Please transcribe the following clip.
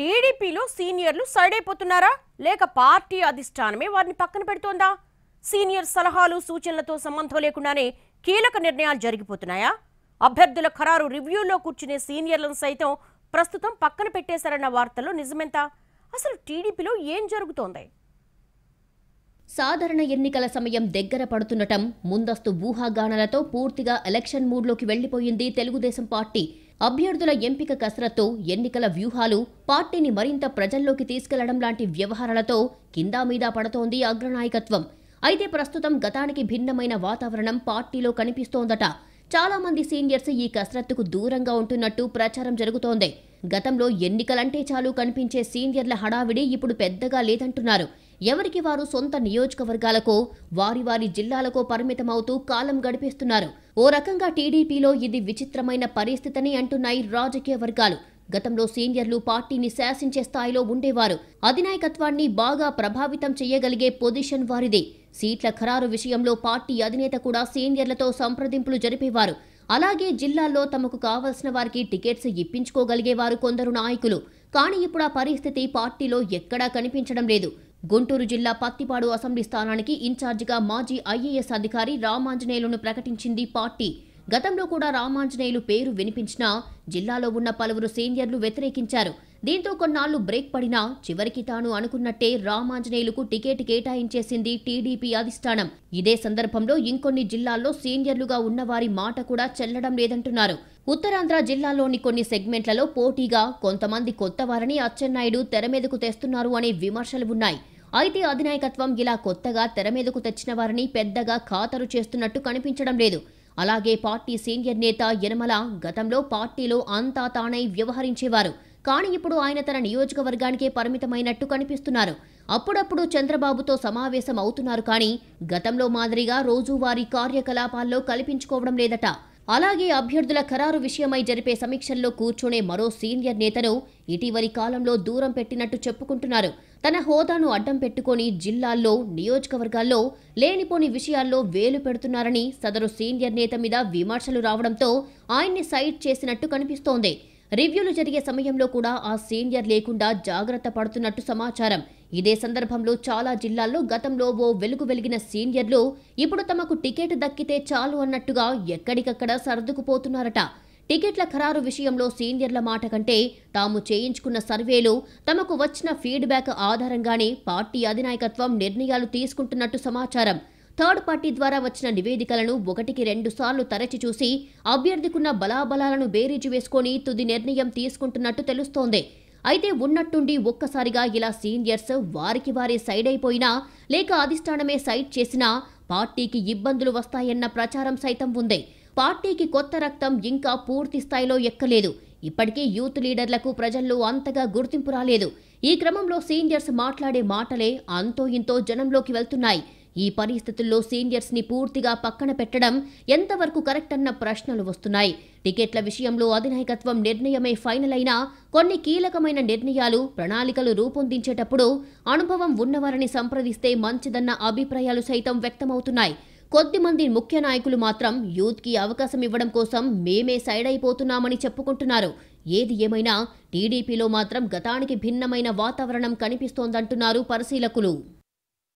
టీడీపీలో సీనియర్లు సైడ్ అయిపోతున్నారా లేక పార్టీ అధిష్టానమే వారిని పక్కన పెడుతోందా సీనియర్ సలహాలు సూచనలతో సంబంధం లేకుండానే కీలక నిర్ణయాలు జరిగిపోతున్నాయా అభ్యర్థుల ఖరారు రివ్యూలో కూర్చునే సీనియర్లను సైతం ప్రస్తుతం పక్కన పెట్టేశారన్న వార్తల్లో నిజమెంత అసలు టీడీపీలో ఏం జరుగుతోంది సాధారణ ఎన్నికల సమయం దగ్గర పడుతుండటం ముందస్తు ఊహాగానాలతో పూర్తిగా ఎలక్షన్ మూడ్లోకి వెళ్లిపోయింది తెలుగుదేశం పార్టీ అభ్యర్థుల ఎంపిక కసరత్తు ఎన్నికల వ్యూహాలు పార్టీని మరింత ప్రజల్లోకి తీసుకెళ్లడం లాంటి వ్యవహారాలతో కింద మీద పడుతోంది అగ్రనాయకత్వం అయితే ప్రస్తుతం గతానికి భిన్నమైన వాతావరణం పార్టీలో కనిపిస్తోందట చాలా మంది సీనియర్స్ ఈ కసరత్తుకు దూరంగా ఉంటున్నట్టు ప్రచారం జరుగుతోంది గతంలో ఎన్నికలంటే చాలు కనిపించే సీనియర్ల హడావిడి ఇప్పుడు పెద్దగా లేదంటున్నారు ఎవరికి వారు సొంత నియోజకవర్గాలకో వారి వారి జిల్లాలకో పరిమితమవుతూ కాలం గడిపిస్తున్నారు ఓ రకంగా టీడీపీలో ఇది విచిత్రమైన పరిస్థితిని అంటున్నాయి రాజకీయ వర్గాలు గతంలో సీనియర్లు పార్టీని శాసించే స్థాయిలో ఉండేవారు అధినాయకత్వాన్ని బాగా ప్రభావితం చేయగలిగే పొజిషన్ వారిదే సీట్ల ఖరారు విషయంలో పార్టీ అధినేత కూడా సీనియర్లతో సంప్రదింపులు జరిపేవారు అలాగే జిల్లాల్లో తమకు కావలసిన వారికి టికెట్స్ ఇప్పించుకోగలిగేవారు కొందరు నాయకులు కానీ ఇప్పుడు ఆ పరిస్థితి పార్టీలో ఎక్కడా కనిపించడం లేదు గుంటూరు జిల్లా పత్తిపాడు అసెంబ్లీ స్థానానికి ఇన్ఛార్జిగా మాజీ ఐఏఎస్ అధికారి రామాంజనేయులను ప్రకటించింది పార్టీ గతంలో కూడా రామాంజనేయులు పేరు వినిపించినా జిల్లాలో ఉన్న పలువురు సీనియర్లు వ్యతిరేకించారు దీంతో కొన్నాళ్లు బ్రేక్ పడినా చివరికి తాను అనుకున్నట్టే రామాంజనేయులకు టికెట్ కేటాయించేసింది టీడీపీ అధిష్టానం ఇదే సందర్భంలో ఇంకొన్ని జిల్లాల్లో సీనియర్లుగా ఉన్నవారి మాట కూడా చెల్లడం లేదంటున్నారు ఉత్తరాంధ్ర జిల్లాలోని కొన్ని సెగ్మెంట్లలో పోటీగా కొంతమంది కొత్త వారిని అచ్చెన్నాయుడు తెరమీదకు తెస్తున్నారు అనే విమర్శలు ఉన్నాయి అయితే అధినాయకత్వం ఇలా కొత్తగా తెరమీదకు తెచ్చిన వారిని పెద్దగా ఖాతరు చేస్తున్నట్టు కనిపించడం లేదు అలాగే పార్టీ సీనియర్ నేత యనమల గతంలో పార్టీలో అంతా తానై వ్యవహరించేవారు కానీ ఇప్పుడు ఆయన తన నియోజకవర్గానికే పరిమితమైనట్టు కనిపిస్తున్నారు అప్పుడప్పుడు చంద్రబాబుతో సమావేశం అవుతున్నారు కానీ గతంలో మాదిరిగా రోజువారీ కార్యకలాపాల్లో కల్పించుకోవడం లేదట అలాగే అభ్యర్థుల ఖరారు విషయమై జరిపే సమీక్షల్లో కూర్చునే మరో సీనియర్ నేతను ఇటీవలి కాలంలో దూరం పెట్టినట్టు చెప్పుకుంటున్నారు తన హోదాను అడ్డం పెట్టుకొని జిల్లాల్లో నియోజకవర్గాల్లో లేనిపోని విషయాల్లో వేలు పెడుతున్నారని సదరు సీనియర్ నేత మీద విమర్శలు రావడంతో ఆయన్ని సైట్ చేసినట్టు కనిపిస్తోంది రివ్యూలు జరిగే సమయంలో కూడా ఆ సీనియర్ లేకుండా జాగ్రత్త పడుతున్నట్టు సమాచారం ఇదే సందర్భంలో చాలా జిల్లాల్లో గతంలో ఓ వెలుగు వెలిగిన సీనియర్లు ఇప్పుడు తమకు టికెట్ దక్కితే చాలు అన్నట్టుగా ఎక్కడికక్కడ సర్దుకుపోతున్నారట టికెట్ల ఖరారు విషయంలో సీనియర్ల మాట కంటే తాము చేయించుకున్న సర్వేలు తమకు వచ్చిన ఫీడ్బ్యాక్ ఆధారంగానే పార్టీ అధినాయకత్వం నిర్ణయాలు తీసుకుంటున్నట్టు సమాచారం థర్డ్ పార్టీ ద్వారా వచ్చిన నివేదికలను ఒకటికి రెండు సార్లు తరచి చూసి అభ్యర్థికున్న బలాబలాలను బేరీజు వేసుకొని తుది నిర్ణయం తీసుకుంటున్నట్టు తెలుస్తోంది అయితే ఉన్నట్టుండి ఒక్కసారిగా ఇలా సీనియర్స్ వారికి వారే సైడ్ అయిపోయినా లేక అధిష్టానమే సైడ్ చేసినా పార్టీకి ఇబ్బందులు వస్తాయన్న ప్రచారం సైతం ఉంది పార్టీకి కొత్త రక్తం ఇంకా పూర్తి స్థాయిలో ఎక్కలేదు ఇప్పటికీ యూత్ లీడర్లకు ప్రజల్లో అంతగా గుర్తింపు రాలేదు ఈ క్రమంలో సీనియర్స్ మాట్లాడే మాటలే అంతో ఇంతో జనంలోకి వెళ్తున్నాయి ఈ పరిస్థితుల్లో సీనియర్స్ ని పూర్తిగా పక్కన పెట్టడం ఎంతవరకు కరెక్ట్ అన్న ప్రశ్నలు వస్తున్నాయి టికెట్ల విషయంలో అధినాయకత్వం నిర్ణయమే ఫైనల్ అయినా కొన్ని కీలకమైన నిర్ణయాలు ప్రణాళికలు రూపొందించేటప్పుడు అనుభవం ఉన్నవారిని సంప్రదిస్తే మంచిదన్న అభిప్రాయాలు సైతం వ్యక్తమవుతున్నాయి కొద్దిమంది ముఖ్య నాయకులు మాత్రం యూత్కి అవకాశం ఇవ్వడం కోసం మేమే సైడ్ అయిపోతున్నామని చెప్పుకుంటున్నారు ఏది ఏమైనా టీడీపీలో మాత్రం గతానికి భిన్నమైన వాతావరణం కనిపిస్తోందంటున్నారు పరిశీలకులు